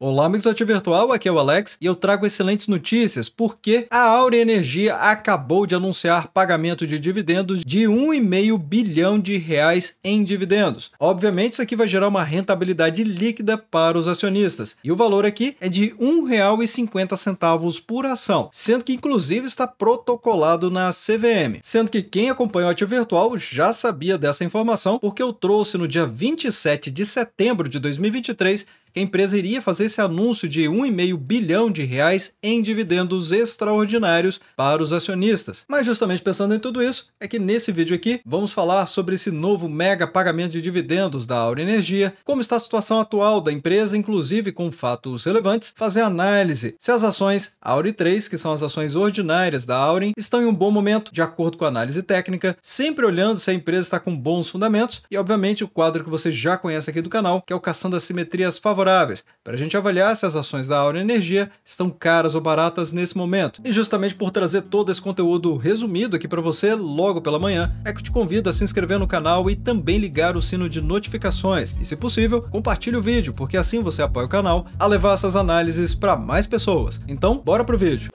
Olá, amigos do ativo Virtual, aqui é o Alex e eu trago excelentes notícias porque a Aura Energia acabou de anunciar pagamento de dividendos de 1,5 bilhão de reais em dividendos. Obviamente, isso aqui vai gerar uma rentabilidade líquida para os acionistas e o valor aqui é de R$ 1,50 por ação, sendo que inclusive está protocolado na CVM. Sendo que quem acompanha o ativo Virtual já sabia dessa informação porque eu trouxe no dia 27 de setembro de 2023 que a empresa iria fazer esse anúncio de 1,5 bilhão de reais em dividendos extraordinários para os acionistas. Mas justamente pensando em tudo isso, é que nesse vídeo aqui vamos falar sobre esse novo mega pagamento de dividendos da Aura Energia, como está a situação atual da empresa, inclusive com fatos relevantes, fazer análise se as ações Auri 3, que são as ações ordinárias da Aurin, estão em um bom momento, de acordo com a análise técnica, sempre olhando se a empresa está com bons fundamentos e, obviamente, o quadro que você já conhece aqui do canal, que é o Caçando simetrias Favoráveis favoráveis, para a gente avaliar se as ações da Aura Energia estão caras ou baratas nesse momento. E justamente por trazer todo esse conteúdo resumido aqui para você logo pela manhã, é que eu te convido a se inscrever no canal e também ligar o sino de notificações. E se possível, compartilhe o vídeo, porque assim você apoia o canal a levar essas análises para mais pessoas. Então, bora pro vídeo!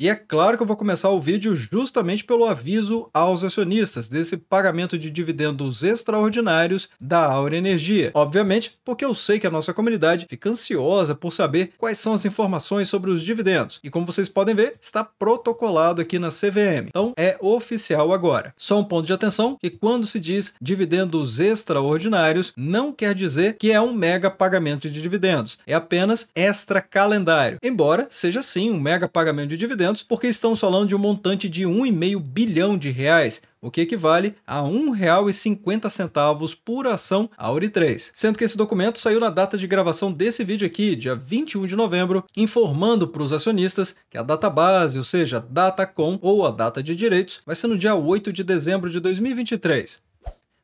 E é claro que eu vou começar o vídeo justamente pelo aviso aos acionistas desse pagamento de dividendos extraordinários da Aura Energia. Obviamente, porque eu sei que a nossa comunidade fica ansiosa por saber quais são as informações sobre os dividendos. E como vocês podem ver, está protocolado aqui na CVM. Então é oficial agora. Só um ponto de atenção que quando se diz dividendos extraordinários, não quer dizer que é um mega pagamento de dividendos. É apenas extra calendário. Embora seja sim um mega pagamento de dividendos 200 porque estamos falando de um montante de 1,5 bilhão de reais, o que equivale a R$ 1,50 por ação Auri 3. Sendo que esse documento saiu na data de gravação desse vídeo aqui, dia 21 de novembro, informando para os acionistas que a data base, ou seja, a data com ou a data de direitos, vai ser no dia 8 de dezembro de 2023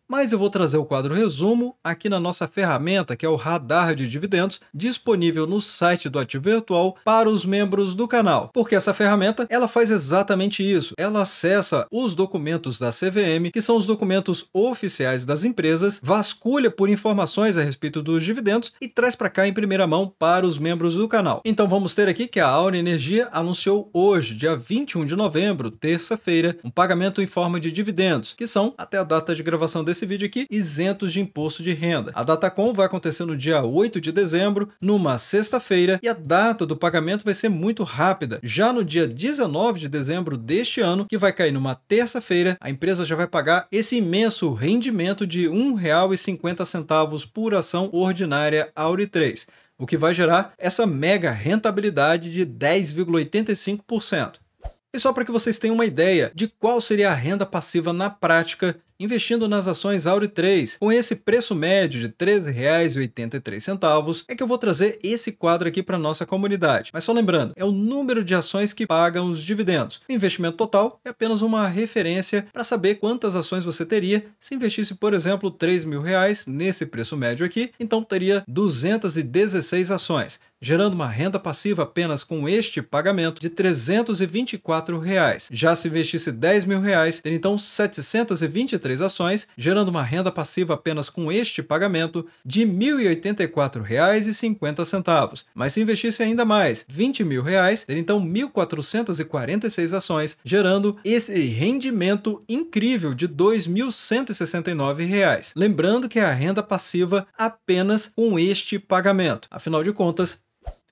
mas eu vou trazer o quadro resumo aqui na nossa ferramenta, que é o Radar de Dividendos, disponível no site do Ativo Virtual para os membros do canal. Porque essa ferramenta, ela faz exatamente isso. Ela acessa os documentos da CVM, que são os documentos oficiais das empresas, vasculha por informações a respeito dos dividendos e traz para cá em primeira mão para os membros do canal. Então vamos ter aqui que a Aura Energia anunciou hoje, dia 21 de novembro, terça-feira, um pagamento em forma de dividendos, que são até a data de gravação desse desse vídeo aqui, isentos de imposto de renda. A Datacom vai acontecer no dia 8 de dezembro, numa sexta-feira, e a data do pagamento vai ser muito rápida. Já no dia 19 de dezembro deste ano, que vai cair numa terça-feira, a empresa já vai pagar esse imenso rendimento de R$ 1,50 por ação ordinária Auri 3 o que vai gerar essa mega rentabilidade de 10,85%. E só para que vocês tenham uma ideia de qual seria a renda passiva na prática investindo nas ações Auri 3. Com esse preço médio de R$ 13,83, é que eu vou trazer esse quadro aqui para nossa comunidade. Mas só lembrando, é o número de ações que pagam os dividendos. O investimento total é apenas uma referência para saber quantas ações você teria se investisse, por exemplo, R$ 3.000 nesse preço médio aqui, então teria 216 ações gerando uma renda passiva apenas com este pagamento de R$ 324. Reais. Já se investisse R$ 10 mil, reais, teria então 723 ações, gerando uma renda passiva apenas com este pagamento de R$ 1.084,50. Mas se investisse ainda mais, R$ 20 mil, reais, teria então 1.446 ações, gerando esse rendimento incrível de R$ 2.169. Lembrando que é a renda passiva apenas com este pagamento. Afinal de contas,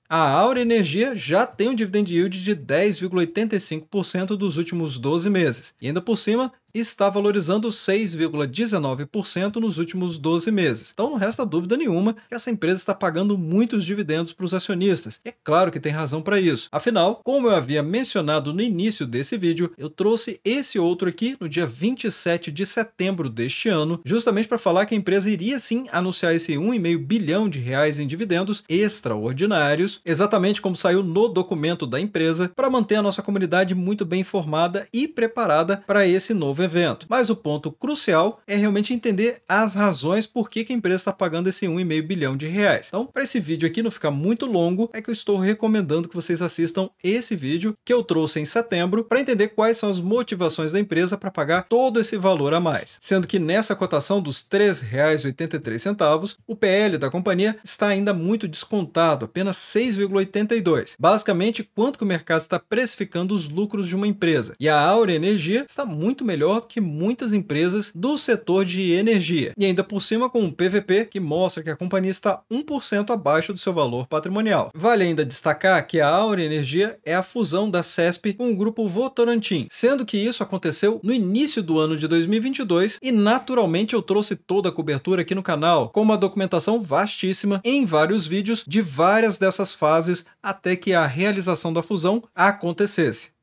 a Aura Energia já tem um dividend yield de 10,85% dos últimos 12 meses. E ainda por cima, está valorizando 6,19% nos últimos 12 meses. Então não resta dúvida nenhuma que essa empresa está pagando muitos dividendos para os acionistas. E é claro que tem razão para isso. Afinal, como eu havia mencionado no início desse vídeo, eu trouxe esse outro aqui no dia 27 de setembro deste ano, justamente para falar que a empresa iria sim anunciar esse 1,5 bilhão de reais em dividendos extraordinários, exatamente como saiu no documento da empresa, para manter a nossa comunidade muito bem informada e preparada para esse novo evento. Mas o ponto crucial é realmente entender as razões por que, a empresa está pagando esse 1,5 bilhão de reais. Então, para esse vídeo aqui não ficar muito longo, é que eu estou recomendando que vocês assistam esse vídeo que eu trouxe em setembro para entender quais são as motivações da empresa para pagar todo esse valor a mais. Sendo que nessa cotação dos R$ 3,83, o PL da companhia está ainda muito descontado, apenas 6,82. Basicamente, quanto que o mercado está precificando os lucros de uma empresa. E a Aura Energia está muito melhor maior que muitas empresas do setor de energia. E ainda por cima com um PVP que mostra que a companhia está 1% abaixo do seu valor patrimonial. Vale ainda destacar que a Aura Energia é a fusão da CESP com o grupo Votorantim, sendo que isso aconteceu no início do ano de 2022 e naturalmente eu trouxe toda a cobertura aqui no canal, com uma documentação vastíssima em vários vídeos de várias dessas fases até que a realização da fusão acontecesse.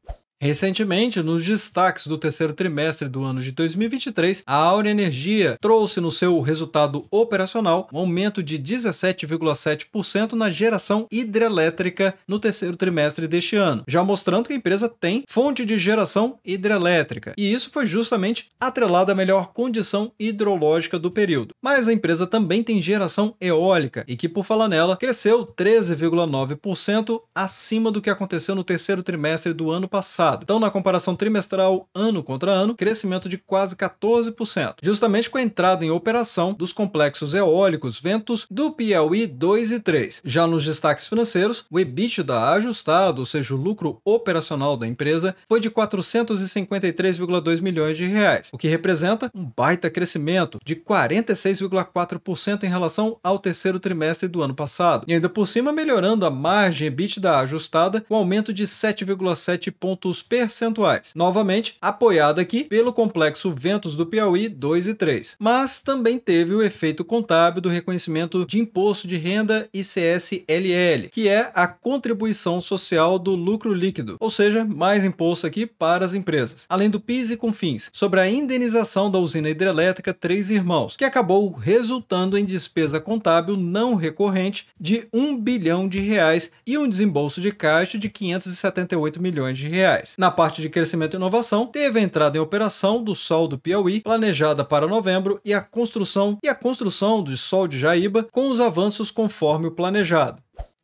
Recentemente, nos destaques do terceiro trimestre do ano de 2023, a Aura Energia trouxe no seu resultado operacional um aumento de 17,7% na geração hidrelétrica no terceiro trimestre deste ano, já mostrando que a empresa tem fonte de geração hidrelétrica, e isso foi justamente atrelado à melhor condição hidrológica do período. Mas a empresa também tem geração eólica, e que, por falar nela, cresceu 13,9% acima do que aconteceu no terceiro trimestre do ano passado passado. Então, na comparação trimestral, ano contra ano, crescimento de quase 14%, justamente com a entrada em operação dos complexos eólicos ventos do Piauí 2 e 3. Já nos destaques financeiros, o EBITDA ajustado, ou seja, o lucro operacional da empresa, foi de 453,2 milhões de reais, o que representa um baita crescimento de 46,4% em relação ao terceiro trimestre do ano passado. E ainda por cima melhorando a margem EBITDA ajustada com aumento de 7,7 pontos percentuais, novamente apoiada aqui pelo complexo Ventos do Piauí 2 e 3. Mas também teve o efeito contábil do reconhecimento de imposto de renda ICSLL, que é a contribuição social do lucro líquido, ou seja, mais imposto aqui para as empresas, além do PIS e CONFINS, sobre a indenização da usina hidrelétrica Três Irmãos, que acabou resultando em despesa contábil não recorrente de 1 bilhão de reais e um desembolso de caixa de 578 milhões de reais. Na parte de crescimento e inovação, teve a entrada em operação do Sol do Piauí, planejada para novembro, e a construção e a construção do Sol de Jaíba com os avanços conforme o planejado.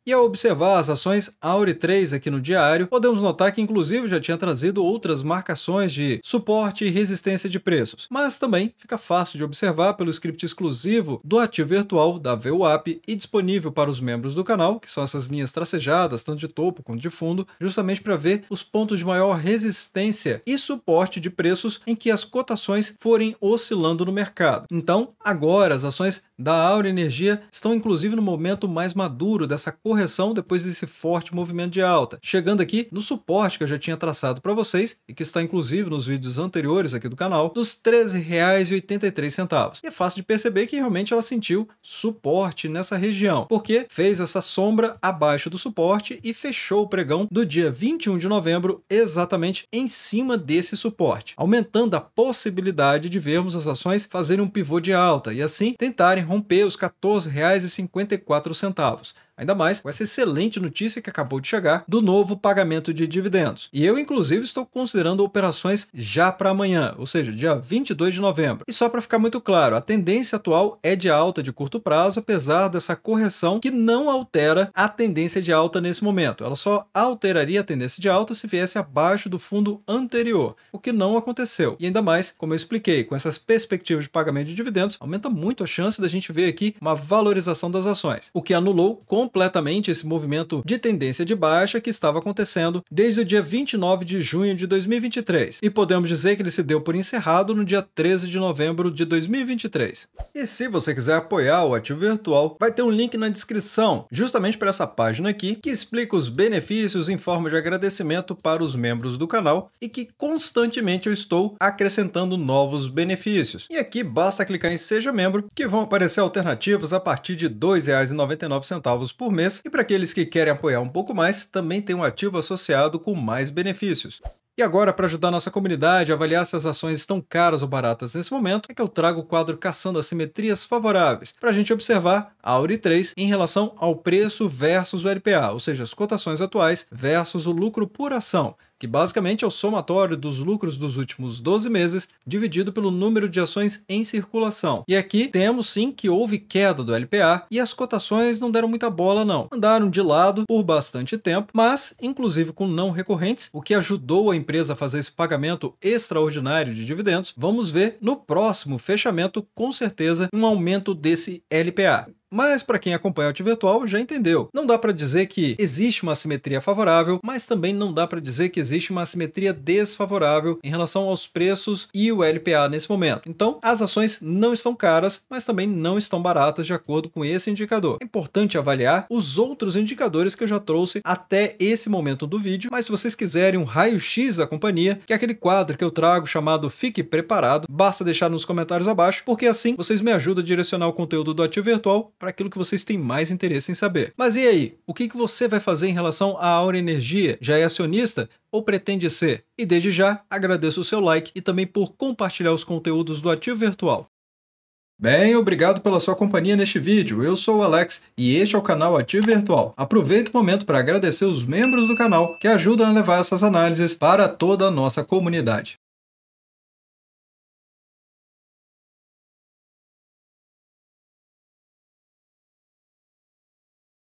E ao observar as ações Auri 3 aqui no diário, podemos notar que inclusive já tinha trazido outras marcações de suporte e resistência de preços, mas também fica fácil de observar pelo script exclusivo do ativo virtual da VWAP e disponível para os membros do canal, que são essas linhas tracejadas, tanto de topo quanto de fundo, justamente para ver os pontos de maior resistência e suporte de preços em que as cotações forem oscilando no mercado. Então, agora as ações da Auri Energia estão inclusive no momento mais maduro dessa correção correção depois desse forte movimento de alta, chegando aqui no suporte que eu já tinha traçado para vocês e que está inclusive nos vídeos anteriores aqui do canal, dos R$ 13,83. E é fácil de perceber que realmente ela sentiu suporte nessa região, porque fez essa sombra abaixo do suporte e fechou o pregão do dia 21 de novembro exatamente em cima desse suporte, aumentando a possibilidade de vermos as ações fazerem um pivô de alta e assim tentarem romper os R$ 14,54. Ainda mais com essa excelente notícia que acabou de chegar do novo pagamento de dividendos. E eu, inclusive, estou considerando operações já para amanhã, ou seja, dia 22 de novembro. E só para ficar muito claro, a tendência atual é de alta de curto prazo, apesar dessa correção que não altera a tendência de alta nesse momento. Ela só alteraria a tendência de alta se viesse abaixo do fundo anterior, o que não aconteceu. E ainda mais, como eu expliquei, com essas perspectivas de pagamento de dividendos, aumenta muito a chance da gente ver aqui uma valorização das ações, o que anulou com completamente esse movimento de tendência de baixa que estava acontecendo desde o dia 29 de junho de 2023, e podemos dizer que ele se deu por encerrado no dia 13 de novembro de 2023. E se você quiser apoiar o ativo virtual, vai ter um link na descrição, justamente para essa página aqui, que explica os benefícios em forma de agradecimento para os membros do canal e que constantemente eu estou acrescentando novos benefícios. E aqui basta clicar em Seja Membro, que vão aparecer alternativas a partir de R$ 2,99 por mês, e para aqueles que querem apoiar um pouco mais, também tem um ativo associado com mais benefícios. E agora, para ajudar nossa comunidade a avaliar se as ações estão caras ou baratas nesse momento, é que eu trago o quadro Caçando Assimetrias Favoráveis, para a gente observar a Auri 3 em relação ao preço versus o LPA, ou seja, as cotações atuais versus o lucro por ação que basicamente é o somatório dos lucros dos últimos 12 meses dividido pelo número de ações em circulação. E aqui temos sim que houve queda do LPA e as cotações não deram muita bola não. Andaram de lado por bastante tempo, mas inclusive com não recorrentes, o que ajudou a empresa a fazer esse pagamento extraordinário de dividendos. Vamos ver no próximo fechamento com certeza um aumento desse LPA. Mas para quem acompanha o virtual já entendeu. Não dá para dizer que existe uma assimetria favorável, mas também não dá para dizer que existe uma assimetria desfavorável em relação aos preços e o LPA nesse momento. Então, as ações não estão caras, mas também não estão baratas de acordo com esse indicador. É importante avaliar os outros indicadores que eu já trouxe até esse momento do vídeo, mas se vocês quiserem um raio-x da companhia, que é aquele quadro que eu trago chamado Fique Preparado, basta deixar nos comentários abaixo, porque assim vocês me ajudam a direcionar o conteúdo do ativo virtual para aquilo que vocês têm mais interesse em saber. Mas e aí, o que, você vai fazer em relação à Aura Energia? Já é acionista? ou pretende ser? E desde já, agradeço o seu like e também por compartilhar os conteúdos do Ativo Virtual. Bem, obrigado pela sua companhia neste vídeo. Eu sou o Alex e este é o canal Ativo Virtual. Aproveito o momento para agradecer os membros do canal que ajudam a levar essas análises para toda a nossa comunidade.